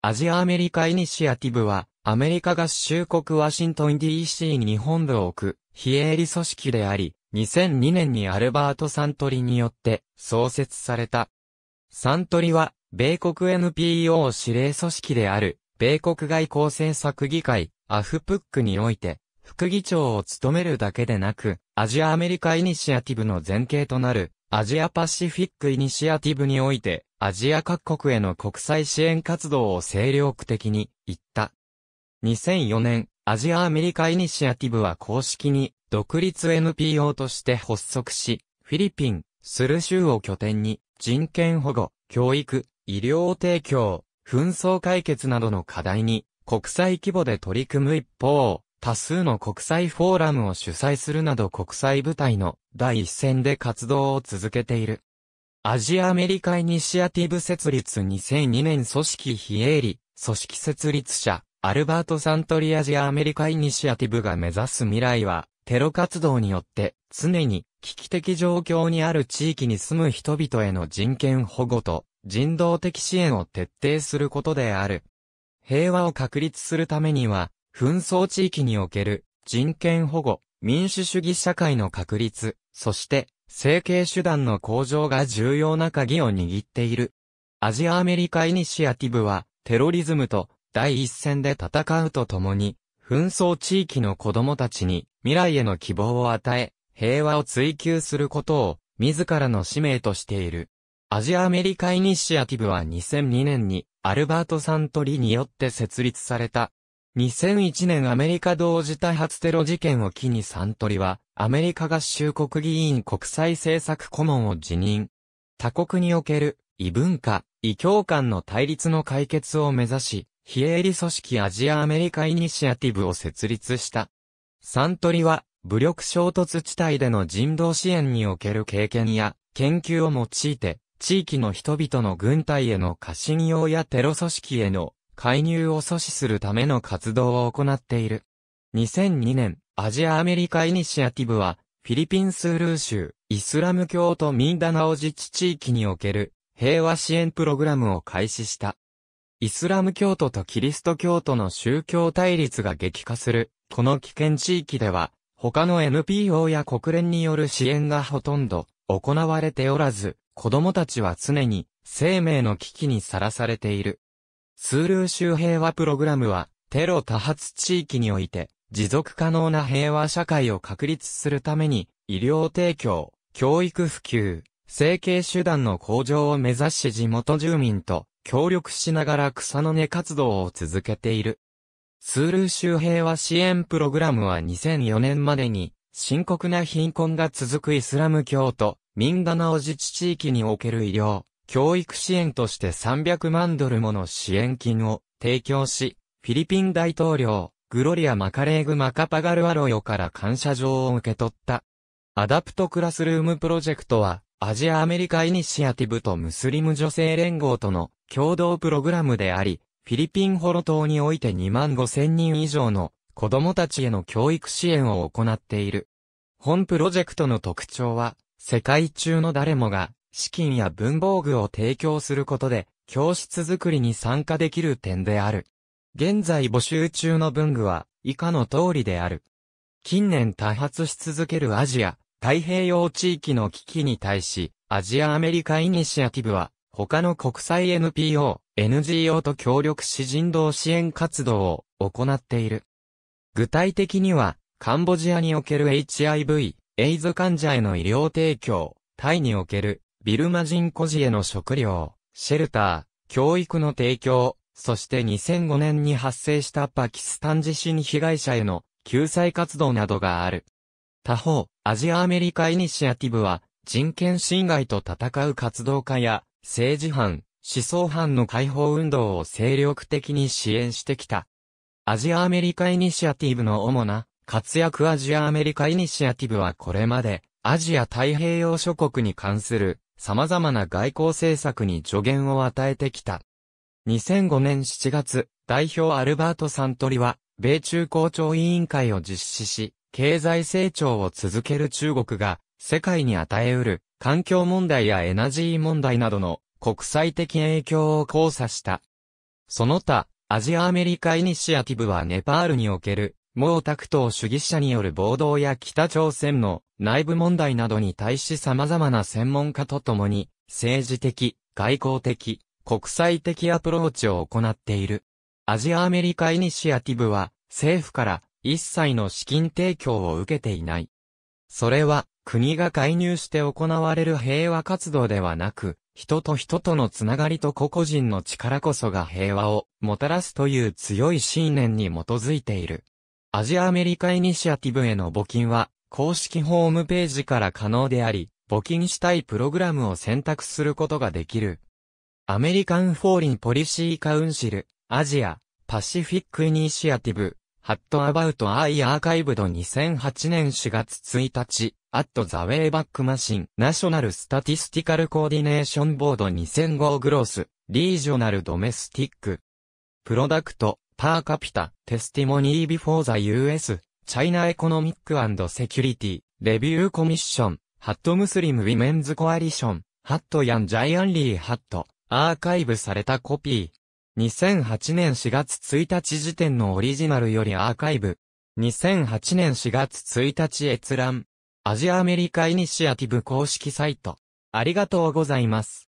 アジアアメリカイニシアティブは、アメリカ合衆国ワシントン DC に本部を置く、非営利組織であり、2002年にアルバート・サントリによって創設された。サントリは、米国 NPO 指令組織である、米国外交政策議会、アフプックにおいて、副議長を務めるだけでなく、アジアアメリカイニシアティブの前景となる、アジアパシフィックイニシアティブにおいて、アジア各国への国際支援活動を精力的に、行った。2004年、アジアアメリカイニシアティブは公式に、独立 NPO として発足し、フィリピン、スル州を拠点に、人権保護、教育、医療提供、紛争解決などの課題に、国際規模で取り組む一方、多数の国際フォーラムを主催するなど国際部隊の第一線で活動を続けている。アジアアメリカイニシアティブ設立2002年組織非営利、組織設立者、アルバート・サントリアジアアメリカイニシアティブが目指す未来は、テロ活動によって常に危機的状況にある地域に住む人々への人権保護と人道的支援を徹底することである。平和を確立するためには、紛争地域における人権保護、民主主義社会の確立、そして成形手段の向上が重要な鍵を握っている。アジアアメリカイニシアティブは、テロリズムと第一線で戦うとともに、紛争地域の子供たちに未来への希望を与え、平和を追求することを自らの使命としている。アジアアメリカイニシアティブは2002年にアルバート・サントリによって設立された2001年アメリカ同時多発テロ事件を機にサントリは、アメリカ合衆国議員国際政策顧問を辞任。他国における異文化、異教間の対立の解決を目指し、非営利組織アジアアメリカイニシアティブを設立した。サントリは、武力衝突地帯での人道支援における経験や研究を用いて、地域の人々の軍隊への過信用やテロ組織への介入を阻止するための活動を行っている。2002年、アジアアメリカイニシアティブは、フィリピンスールー州、イスラム教とミンダナオ自治地域における平和支援プログラムを開始した。イスラム教徒とキリスト教徒の宗教対立が激化する、この危険地域では、他の NPO や国連による支援がほとんど行われておらず、子供たちは常に生命の危機にさらされている。スールー州平和プログラムは、テロ多発地域において、持続可能な平和社会を確立するために、医療提供、教育普及、整形手段の向上を目指し地元住民と協力しながら草の根活動を続けている。スールー州平和支援プログラムは2004年までに深刻な貧困が続くイスラム教とミンダナオ自治地域における医療、教育支援として300万ドルもの支援金を提供し、フィリピン大統領、グロリア・マカレーグ・マカパガルアロヨから感謝状を受け取った。アダプトクラスルームプロジェクトは、アジア・アメリカ・イニシアティブとムスリム女性連合との共同プログラムであり、フィリピンホロ島において2万5千人以上の子供たちへの教育支援を行っている。本プロジェクトの特徴は、世界中の誰もが資金や文房具を提供することで、教室作りに参加できる点である。現在募集中の文具は、以下の通りである。近年多発し続けるアジア、太平洋地域の危機に対し、アジアアメリカイニシアティブは、他の国際 NPO、NGO と協力し人道支援活動を行っている。具体的には、カンボジアにおける HIV、エイズ患者への医療提供、タイにおけるビルマ人孤児への食料、シェルター、教育の提供、そして2005年に発生したパキスタン地震被害者への救済活動などがある。他方、アジアアメリカイニシアティブは、人権侵害と戦う活動家や、政治犯、思想犯の解放運動を精力的に支援してきた。アジアアメリカイニシアティブの主な活躍アジアアメリカイニシアティブはこれまで、アジア太平洋諸国に関する様々な外交政策に助言を与えてきた。2005年7月、代表アルバート・サントリは、米中交渉委員会を実施し、経済成長を続ける中国が、世界に与えうる、環境問題やエナジー問題などの国際的影響を交差した。その他、アジアアメリカイニシアティブはネパールにおける毛沢東主義者による暴動や北朝鮮の内部問題などに対し様々な専門家と共に、政治的、外交的、国際的アプローチを行っている。アジアアメリカイニシアティブは、政府から一切の資金提供を受けていない。それは、国が介入して行われる平和活動ではなく、人と人とのつながりと個々人の力こそが平和をもたらすという強い信念に基づいている。アジアアメリカイニシアティブへの募金は、公式ホームページから可能であり、募金したいプログラムを選択することができる。アメリカンフォーリンポリシーカウンシル、アジア、パシフィックイニシアティブ、ハットアバウトアイアーカイブド2008年4月1日、アットザウェイバックマシン、ナショナルスタティスティカルコーディネーションボード2005グロース、リージョナルドメスティック。プロダクト、パーカピタ、テスティモニービフォーザ US、チャイナエコノミックセキュリティ、レビューコミッション、ハットムスリムウィメンズコアリション、ハットヤンジャイアンリーハット、アーカイブされたコピー。2008年4月1日時点のオリジナルよりアーカイブ。2008年4月1日閲覧。アジアアメリカイニシアティブ公式サイト。ありがとうございます。